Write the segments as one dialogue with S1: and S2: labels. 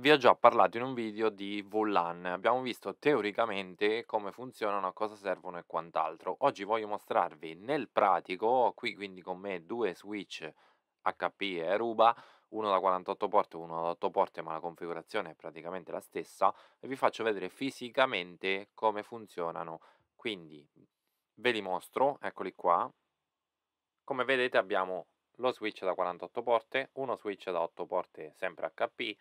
S1: Vi ho già parlato in un video di VLAN, abbiamo visto teoricamente come funzionano, a cosa servono e quant'altro. Oggi voglio mostrarvi nel pratico, ho qui quindi con me due switch HP e Aruba, uno da 48 porte e uno da 8 porte, ma la configurazione è praticamente la stessa, e vi faccio vedere fisicamente come funzionano. Quindi ve li mostro, eccoli qua. Come vedete abbiamo lo switch da 48 porte, uno switch da 8 porte sempre HP,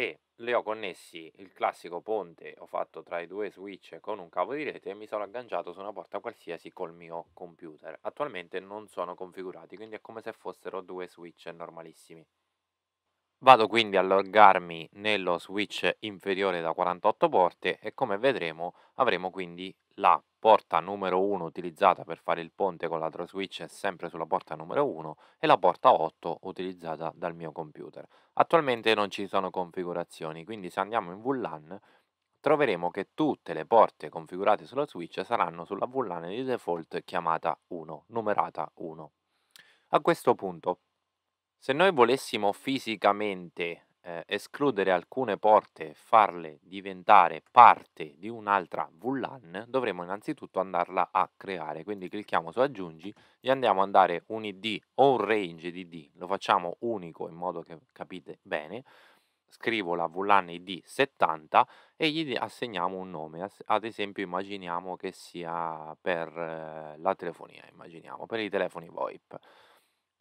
S1: e le ho connessi il classico ponte ho fatto tra i due switch con un cavo di rete e mi sono agganciato su una porta qualsiasi col mio computer. Attualmente non sono configurati, quindi è come se fossero due switch normalissimi. Vado quindi a loggarmi nello switch inferiore da 48 porte e come vedremo avremo quindi la porta numero 1 utilizzata per fare il ponte con l'altro switch sempre sulla porta numero 1 e la porta 8 utilizzata dal mio computer. Attualmente non ci sono configurazioni, quindi se andiamo in VLAN troveremo che tutte le porte configurate sulla switch saranno sulla VLAN di default chiamata 1, numerata 1. A questo punto se noi volessimo fisicamente eh, escludere alcune porte e farle diventare parte di un'altra VLAN, dovremmo innanzitutto andarla a creare. Quindi clicchiamo su aggiungi, gli andiamo a dare un ID o un range di ID, lo facciamo unico in modo che capite bene. Scrivo la VLAN ID 70 e gli assegniamo un nome. Ad esempio, immaginiamo che sia per eh, la telefonia, immaginiamo per i telefoni VoIP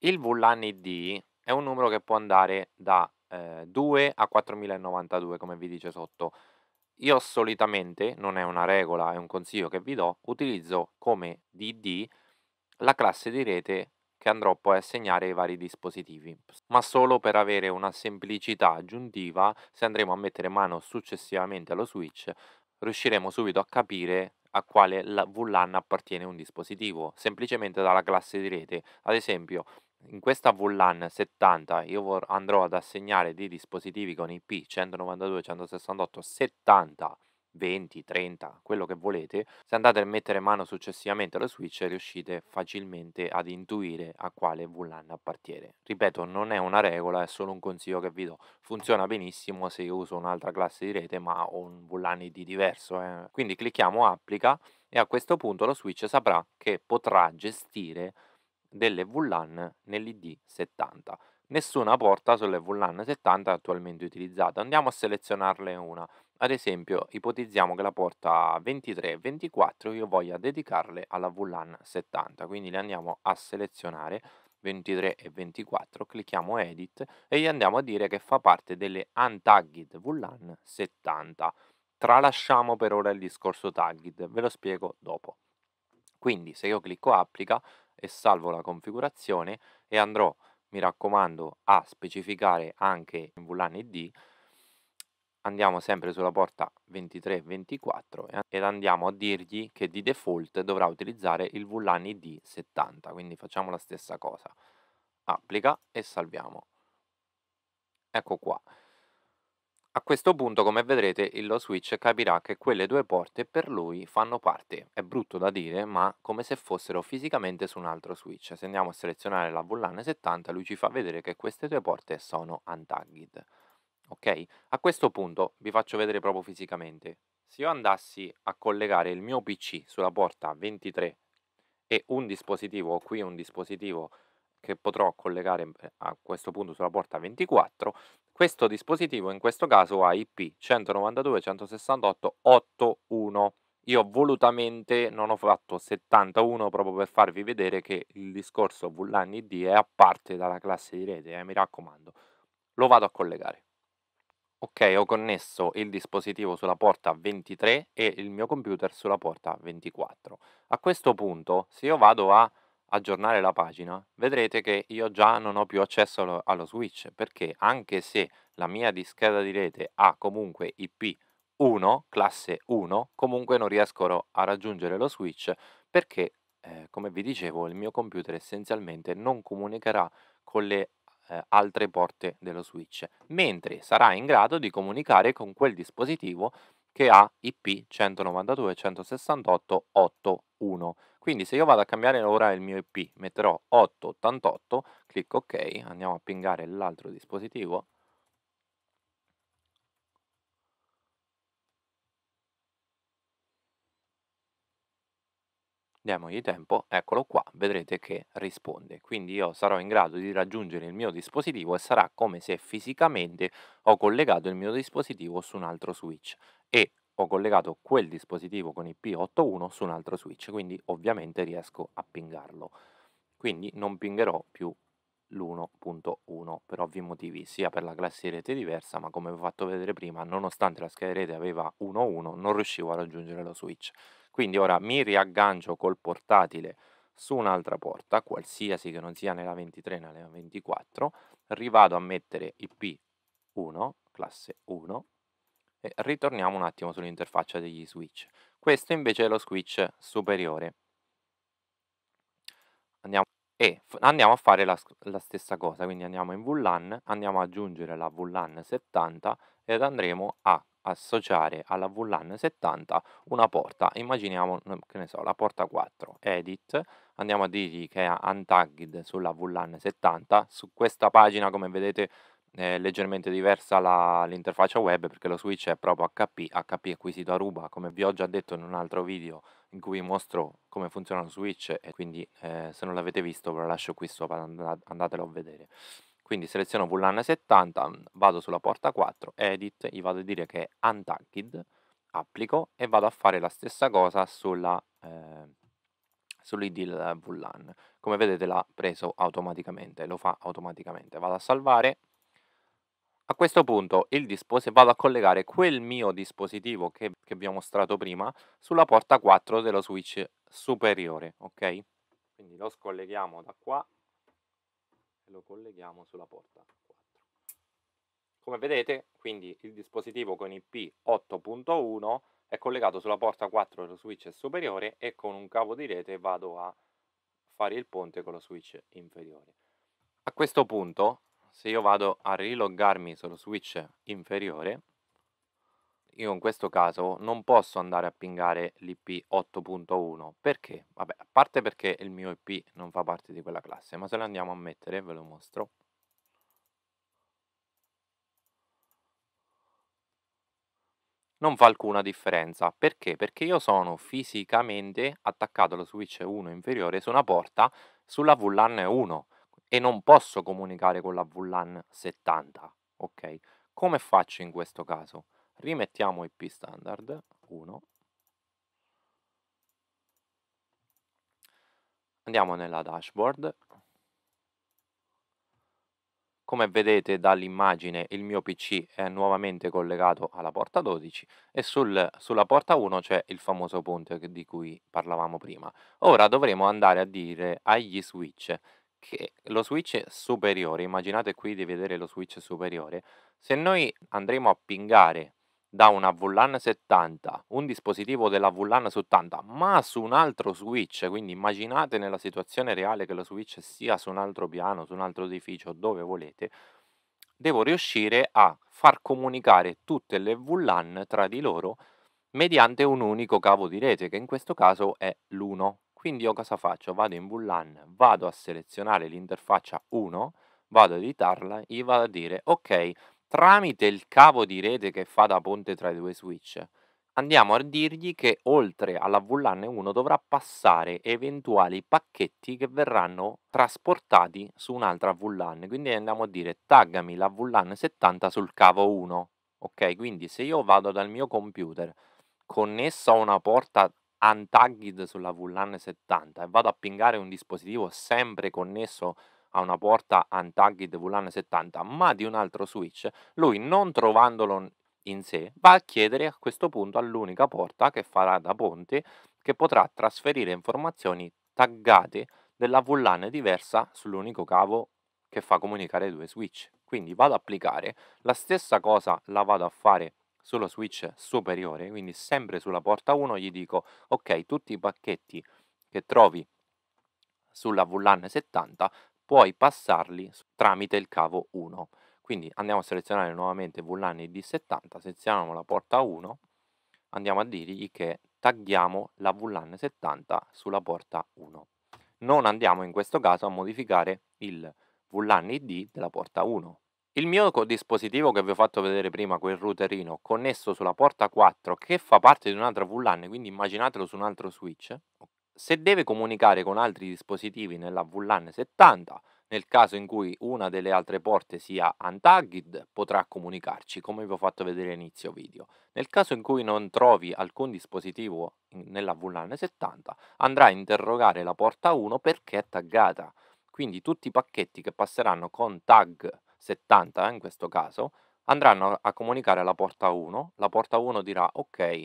S1: il VLAN ID è un numero che può andare da eh, 2 a 4092, come vi dice sotto. Io solitamente, non è una regola, è un consiglio che vi do, utilizzo come DD la classe di rete che andrò poi a segnare ai vari dispositivi, ma solo per avere una semplicità aggiuntiva, se andremo a mettere mano successivamente allo switch, riusciremo subito a capire a quale VLAN appartiene un dispositivo, semplicemente dalla classe di rete. Ad esempio, in questa VLAN 70 io vor- andrò ad assegnare dei dispositivi con IP 192, 168, 70 20, 30, quello che volete, se andate a mettere mano successivamente allo switch riuscite facilmente ad intuire a quale VLAN appartiene. Ripeto, non è una regola, è solo un consiglio che vi do. Funziona benissimo se io uso un'altra classe di rete ma ho un VLAN ID diverso. Eh. Quindi clicchiamo applica e a questo punto lo switch saprà che potrà gestire delle VLAN nell'ID70. Nessuna porta sulle VLAN 70 è attualmente utilizzata. Andiamo a selezionarle una. Ad esempio, ipotizziamo che la porta 23 e 24 io voglia dedicarle alla VLAN 70, quindi le andiamo a selezionare 23 e 24, clicchiamo Edit e gli andiamo a dire che fa parte delle Untagged VLAN 70. Tralasciamo per ora il discorso tagged, ve lo spiego dopo. Quindi se io clicco applica e salvo la configurazione e andrò, mi raccomando, a specificare anche in VLAN ID andiamo sempre sulla porta 2324 eh, ed andiamo a dirgli che di default dovrà utilizzare il VLAN ID 70 quindi facciamo la stessa cosa applica e salviamo ecco qua a questo punto, come vedrete, lo Switch capirà che quelle due porte per lui fanno parte. È brutto da dire, ma come se fossero fisicamente su un altro Switch. Se andiamo a selezionare la VLAN 70, lui ci fa vedere che queste due porte sono untagged. Ok? A questo punto vi faccio vedere proprio fisicamente. Se io andassi a collegare il mio PC sulla porta 23 e un dispositivo qui un dispositivo che potrò collegare mhmm, eh, a questo punto sulla porta 24, questo dispositivo in questo caso ha IP 192.168.8.1. Io volutamente non ho fatto 71 proprio per farvi vedere che il discorso VLAN ID è a parte dalla classe di rete, eh, mi raccomando. Lo vado a collegare. Ok, ho connesso il dispositivo sulla porta 23 e il mio computer sulla porta 24. A questo punto, se io vado a aggiornare la pagina, vedrete che io già non ho più accesso allo, allo switch perché anche se la mia discheta di rete ha comunque IP1, classe 1, comunque non riesco a raggiungere lo switch perché, eh, come vi dicevo, il mio computer essenzialmente non comunicherà con le eh, altre porte dello switch, mentre sarà in grado di comunicare con quel dispositivo che ha IP 192.168.8.1. Quindi se io vado a cambiare ora il mio IP, metterò 888, clicco ok, andiamo a pingare l'altro dispositivo diamogli tempo, eccolo qua, vedrete che risponde. Quindi io sarò in grado di raggiungere il mio dispositivo e sarà come se fisicamente ho collegato il mio dispositivo su un altro switch e ho collegato quel dispositivo con il P81 su un altro switch, quindi ovviamente riesco a pingarlo. Quindi non pingherò più l'1.1 per ovvi motivi sia per la classe di rete diversa ma come vi ho fatto vedere prima nonostante la scheda di rete aveva 1.1 non riuscivo a raggiungere lo switch quindi ora mi riaggancio col portatile su un'altra porta qualsiasi che non sia nella 23 nella 24 rivado a mettere IP1 classe 1 e ritorniamo un attimo sull'interfaccia degli switch questo invece è lo switch superiore andiamo e andiamo a fare la, la stessa cosa, quindi andiamo in VLAN, andiamo ad aggiungere la VLAN 70 ed andremo a associare alla VLAN 70 una porta, immaginiamo, mm, che ne so, la porta 4, edit, andiamo a dirgli che è untagged sulla VLAN 70, su questa pagina come vedete è leggermente diversa la- l'interfaccia web perché lo switch è proprio HP, HP acquisito a ruba, come vi ho già detto in un altro video in cui vi mostro come funziona lo switch e quindi eh, se non l'avete visto ve lo lascio qui sopra, and- andatelo a vedere. Quindi seleziono VLAN 70, vado sulla porta 4, edit, gli vado a dire che è untagged, applico e vado a fare la stessa cosa sulla, eh, sull'ID VLAN. Come vedete l'ha preso automaticamente, lo fa automaticamente. Vado a salvare a questo punto dispos- vado a collegare quel mio dispositivo che, che vi ho mostrato prima sulla porta 4 dello switch superiore, ok? Quindi lo scolleghiamo da qua e lo colleghiamo sulla porta 4. Come vedete, quindi il dispositivo con IP 8.1 è collegato sulla porta 4 dello switch superiore e con un cavo di rete vado a fare il ponte con lo switch inferiore. A questo punto se io vado a riloggarmi sullo switch inferiore, io in questo caso non posso andare a pingare l'IP 8.1 perché? Vabbè, a parte perché il mio IP non fa parte di quella classe, ma se lo andiamo a mettere ve lo mostro. Non fa alcuna differenza, perché? Perché io sono fisicamente attaccato allo switch 1 inferiore su una porta sulla VLAN 1 e non posso comunicare con la VLAN 70, ok? Come faccio in questo caso? Rimettiamo IP standard 1. Andiamo nella dashboard. Come vedete dall'immagine il mio PC è nuovamente collegato alla porta 12 e sul, sulla porta 1 c'è il famoso ponte di cui parlavamo prima. Ora dovremo andare a dire agli switch che lo switch superiore, immaginate qui di vedere lo switch superiore, se noi andremo a pingare da una VLAN 70, un dispositivo della VLAN 70, ma su un altro switch, quindi immaginate nella situazione reale che lo switch sia su un altro piano, su un altro edificio, dove volete, devo riuscire a far comunicare tutte le VLAN tra di loro mediante un unico cavo di rete, che in questo caso è l'1, quindi io cosa faccio? Vado in Boolean, vado a selezionare l'interfaccia 1, vado ad editarla, gli vado a dire ok, tramite il cavo di rete che fa da ponte tra i due switch, andiamo a dirgli che oltre alla VLAN 1 dovrà passare eventuali pacchetti che verranno trasportati su un'altra VLAN. Quindi andiamo a dire taggami la VLAN 70 sul cavo 1. Ok, quindi se io vado dal mio computer connesso a una porta untagged sulla VLAN 70 e vado a pingare un dispositivo sempre connesso a una porta untagged VLAN 70 ma di un altro switch, lui non trovandolo in sé va a chiedere a questo punto all'unica porta che farà da ponte che potrà trasferire informazioni taggate della VLAN diversa sull'unico cavo che fa comunicare i due switch. Quindi vado ad applicare la stessa cosa, la vado a fare sulla switch superiore, quindi sempre sulla porta 1 gli dico ok, tutti i pacchetti che trovi sulla VLAN 70 puoi passarli tramite il cavo 1. Quindi andiamo a selezionare nuovamente VLAN ID70, selezioniamo la porta 1, andiamo a dirgli che tagghiamo la VLAN 70 sulla porta 1. Non andiamo in questo caso a modificare il VLAN ID della porta 1, il mio dispositivo che vi ho fatto vedere prima, quel routerino connesso sulla porta 4 che fa parte di un'altra VLAN, quindi immaginatelo su un altro switch, se deve comunicare con altri dispositivi nella VLAN 70, nel caso in cui una delle altre porte sia untagged, potrà comunicarci, come vi ho fatto vedere all'inizio video. Nel caso in cui non trovi alcun dispositivo nella VLAN 70, andrà a interrogare la porta 1 perché è taggata. Quindi tutti i pacchetti che passeranno con tag 70 eh, in questo caso, andranno a comunicare alla porta 1, la porta 1 dirà ok,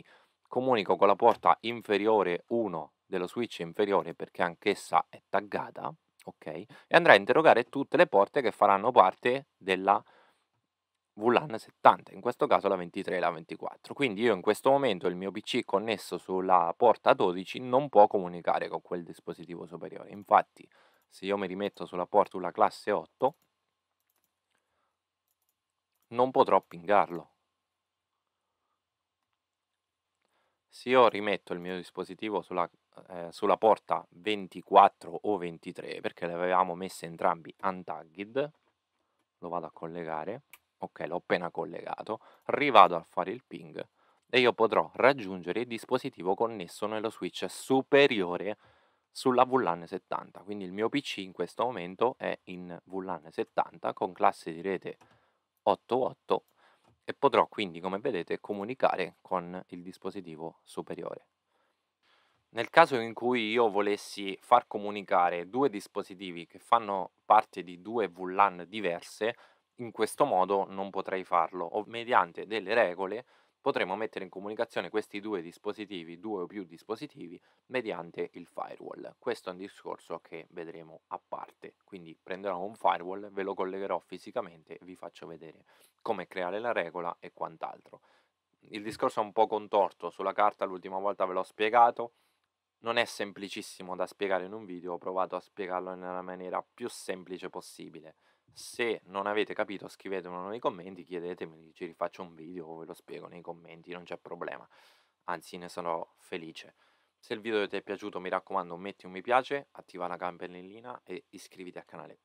S1: comunico con la porta inferiore 1 dello switch inferiore perché anch'essa è taggata, ok? E andrà a interrogare tutte le porte che faranno parte della VLAN 70, in questo caso la 23 e la 24. Quindi io in questo momento il mio PC connesso sulla porta 12 non può comunicare con quel dispositivo superiore. Infatti, se io mi rimetto sulla porta sulla classe 8, non potrò pingarlo. Se io rimetto il mio dispositivo sulla, eh, sulla porta 24 o 23, perché le avevamo messe entrambi untagged, lo vado a collegare, ok, l'ho appena collegato, rivado a fare il ping e io potrò raggiungere il dispositivo connesso nello switch superiore sulla VLAN 70. Quindi il mio PC in questo momento è in VLAN 70 con classe di rete 88 e potrò quindi, come vedete, comunicare con il dispositivo superiore. Nel caso in cui io volessi far comunicare due dispositivi che fanno parte di due VLAN diverse, in questo modo non potrei farlo, o mediante delle regole potremo mettere in comunicazione questi due dispositivi, due o più dispositivi, mediante il firewall. Questo è un discorso che vedremo a parte, quindi prenderò un firewall, ve lo collegherò fisicamente e vi faccio vedere come creare la regola e quant'altro. Il discorso è un po' contorto, sulla carta l'ultima volta ve l'ho spiegato, non è semplicissimo da spiegare in un video, ho provato a spiegarlo nella maniera più semplice possibile. Se non avete capito scrivetemelo nei commenti, chiedetemi, ci rifaccio un video o ve lo spiego nei commenti, non c'è problema. Anzi, ne sarò felice. Se il video ti è piaciuto mi raccomando metti un mi piace, attiva la campanellina e iscriviti al canale.